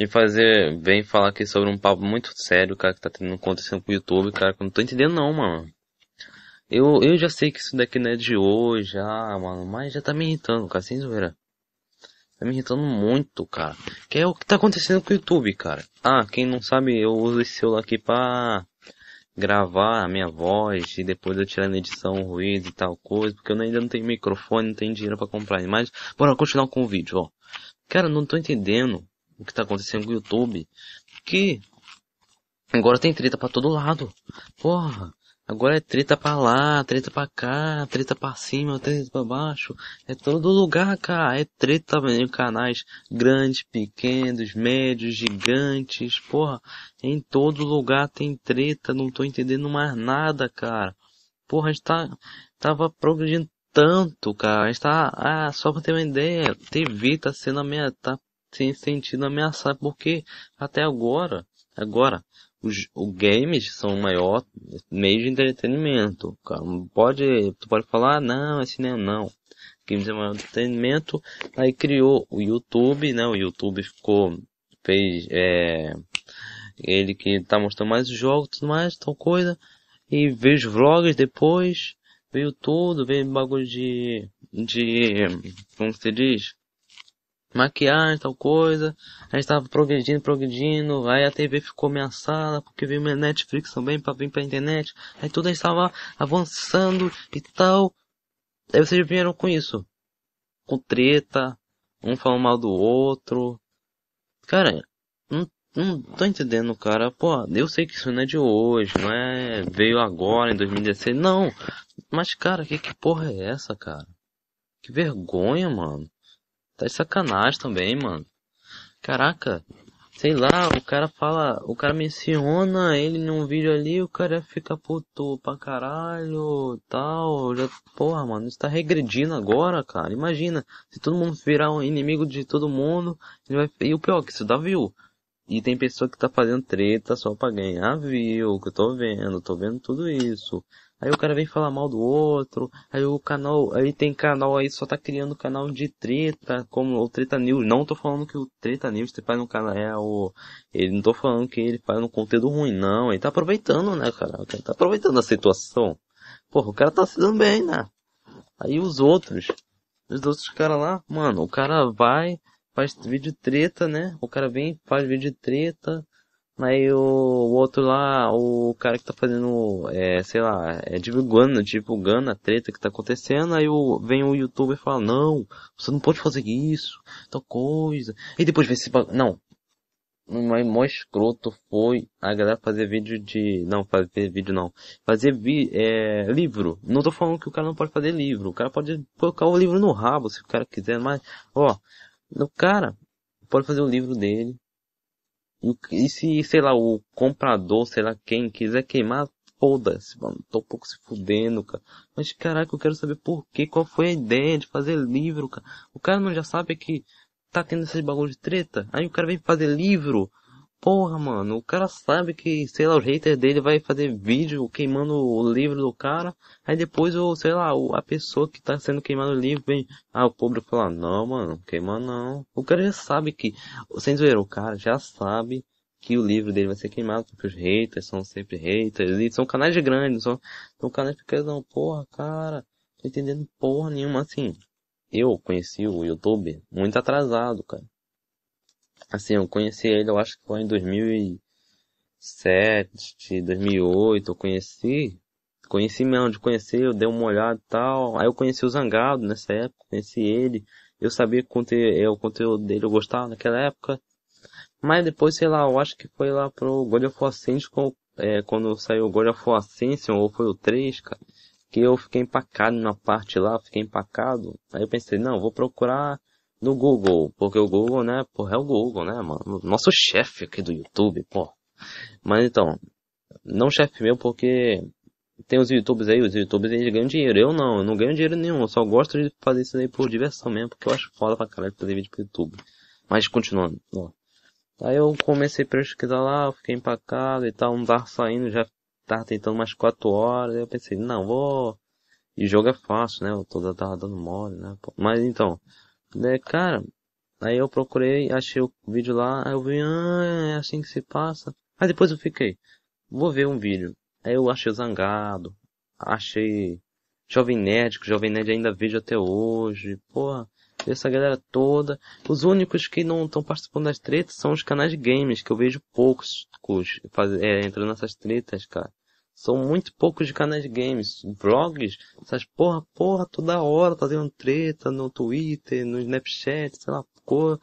e fazer. Vem falar aqui sobre um papo muito sério, cara, que tá tendo acontecendo com o YouTube, cara, que eu não tô entendendo não, mano. Eu, eu já sei que isso daqui não é de hoje, ah, mano, mas já tá me irritando, cara, sem zoeira. Tá me irritando muito, cara. Que é o que tá acontecendo com o YouTube, cara. Ah, quem não sabe, eu uso esse celular aqui pra gravar a minha voz e depois eu tirar na edição o ruído e tal coisa, porque eu ainda não tenho microfone, não tenho dinheiro para comprar. Mas, bora continuar com o vídeo, ó. Cara, não tô entendendo o que tá acontecendo com o YouTube. Que agora tem treta para todo lado. Porra, agora é treta para lá, treta para cá, treta para cima, treta para baixo. É todo lugar, cara. É treta em canais grandes, pequenos, médios, gigantes. Porra, em todo lugar tem treta. Não tô entendendo mais nada, cara. Porra, a gente tá, tava progredindo tanto, cara. A gente tá, ah, só pra ter uma ideia, TV tá sendo a minha, tá se sentido ameaçado, porque até agora, agora, os, os games são o maior meio de entretenimento, cara. Pode, tu pode falar, ah, não, é cinema, não. Games é o maior entretenimento, aí criou o YouTube, né, o YouTube ficou, fez, é, ele que tá mostrando mais jogos, tudo mais, tal coisa, e veio os vlogs depois, veio tudo, veio bagulho de, de, como se diz? maquiagem, tal coisa. A gente tava progredindo, progredindo. Aí a TV ficou ameaçada, porque veio minha Netflix também pra vir pra internet. Aí tudo a gente tava avançando e tal. Aí vocês vieram com isso. Com treta, um falando mal do outro. Cara, não, não tô entendendo, cara. Pô, eu sei que isso não é de hoje, não é veio agora em 2016, não. Mas, cara, que, que porra é essa, cara? Que vergonha, mano. Tá de sacanagem também, mano. Caraca, sei lá, o cara fala, o cara menciona ele num vídeo ali, o cara fica puto pra caralho, tal, já, porra, mano, está regredindo agora, cara. Imagina, se todo mundo virar um inimigo de todo mundo, ele vai, e o pior é que isso dá view. E tem pessoa que tá fazendo treta só pra ganhar view, que eu tô vendo, tô vendo tudo isso. Aí o cara vem falar mal do outro, aí o canal, aí tem canal aí só tá criando canal de treta, como o Treta News. Não tô falando que o Treta News que faz no canal é o, ele não tô falando que ele faz um conteúdo ruim, não. Ele tá aproveitando, né, cara? Ele tá aproveitando a situação. Porra, o cara tá se dando bem, né? Aí os outros, os outros caras lá, mano, o cara vai, faz vídeo treta, né? O cara vem, faz vídeo treta. Aí o, o outro lá, o cara que tá fazendo, é, sei lá, é divulgando, divulgando a treta que tá acontecendo, aí o, vem o youtuber e fala, não, você não pode fazer isso, tal coisa. E depois vem esse Não. Mas mó escroto foi a galera fazer vídeo de. Não, fazer vídeo não. Fazer vi, é, livro. Não tô falando que o cara não pode fazer livro. O cara pode colocar o livro no rabo se o cara quiser, mas, ó, o cara pode fazer o livro dele. E, se, sei lá, o comprador, sei lá quem, quiser queimar, foda-se, mano. Tô um pouco se fudendo, cara. Mas caraca, eu quero saber por quê, qual foi a ideia de fazer livro, cara. O cara não já sabe que tá tendo esses bagulho de treta? Aí o cara vem fazer livro Porra, mano, o cara sabe que, sei lá, o hater dele vai fazer vídeo queimando o livro do cara, aí depois, o, sei lá, a pessoa que tá sendo queimado o livro vem, ah, o público fala, não, mano, queima não. O cara já sabe que, sem zoeira, o cara já sabe que o livro dele vai ser queimado, porque os haters são sempre haters, e são canais grandes, são, são canais pequenos, não, porra, cara, tô entendendo porra nenhuma, assim. Eu conheci o YouTube muito atrasado, cara. Assim, eu conheci ele, eu acho que foi em 2007, 2008, eu conheci. Conheci mesmo, de conhecer, eu dei uma olhada e tal. Aí eu conheci o Zangado nessa época, conheci ele. Eu sabia que o conteúdo, é, o conteúdo dele eu gostava naquela época. Mas depois, sei lá, eu acho que foi lá pro God of War Ascension, é, quando saiu o God of War Ascension, ou foi o 3, cara, que eu fiquei empacado na parte lá, fiquei empacado. Aí eu pensei, não, vou procurar no Google, porque o Google, né, porra, é o Google, né, mano? Nosso chefe aqui do YouTube, pô. Mas então, não chefe meu, porque tem os YouTubers aí, os YouTubers eles ganham dinheiro. Eu não, eu não ganho dinheiro nenhum, eu só gosto de fazer isso aí por diversão mesmo, porque eu acho foda pra caralho fazer vídeo pro YouTube. Mas continuando, ó. Aí eu comecei a pesquisar lá, fiquei empacado e tal, não tava saindo, já tava tentando umas 4 horas, aí eu pensei, não, vou. E jogo é fácil, né? Eu toda tava dando mole, né? Mas então, né cara, aí eu procurei, achei o vídeo lá, aí eu vi, ah, é assim que se passa. Aí depois eu fiquei, vou ver um vídeo. Aí eu achei Zangado, achei Jovem Nerd, que o Jovem Nerd ainda vejo até hoje, porra. Essa galera toda. Os únicos que não estão participando das tretas são os canais de games, que eu vejo poucos que é, entrando nessas tretas, cara. São muito poucos de canais de games. Vlogs, essas porra, porra, toda hora fazendo tá treta no Twitter, no Snapchat, sei lá, porra.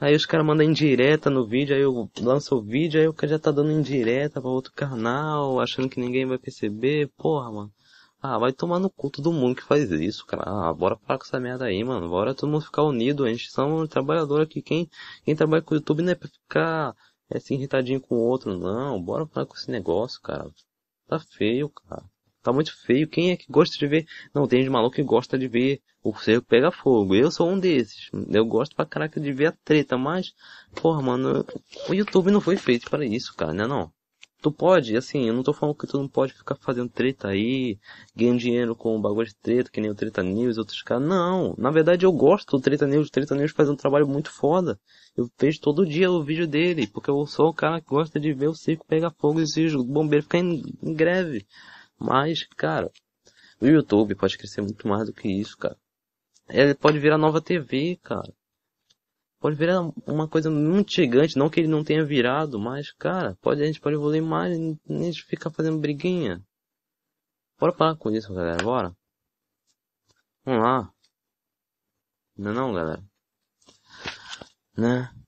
Aí os caras mandam indireta no vídeo, aí eu lanço o vídeo, aí o cara já tá dando indireta pra outro canal, achando que ninguém vai perceber. Porra, mano. Ah, vai tomar no cu todo mundo que faz isso, cara. Ah, bora parar com essa merda aí, mano. Bora todo mundo ficar unido. A gente são trabalhadores aqui. Quem, quem trabalha com o YouTube não é pra ficar assim, irritadinho com o outro, não. Bora parar com esse negócio, cara. Tá feio, cara. Tá muito feio. Quem é que gosta de ver? Não, tem de maluco que gosta de ver o cerco pega fogo. Eu sou um desses. Eu gosto pra caraca de ver a treta, mas, porra, mano, o YouTube não foi feito para isso, cara, né não? Tu pode, assim, eu não tô falando que tu não pode ficar fazendo treta aí, ganhando dinheiro com bagulho de treta, que nem o Treta News, outros caras. Não, na verdade eu gosto do Treta News, o Treta News faz um trabalho muito foda. Eu vejo todo dia o vídeo dele, porque eu sou o cara que gosta de ver o circo pegar fogo e os bombeiros ficarem em greve. Mas, cara, o YouTube pode crescer muito mais do que isso, cara. Ele pode virar nova TV, cara pode virar uma coisa muito gigante, não que ele não tenha virado, mas, cara, pode, a gente pode evoluir mais e nem ficar fazendo briguinha. Bora parar com isso, galera, bora. Vamos lá. Não é não, galera? Né?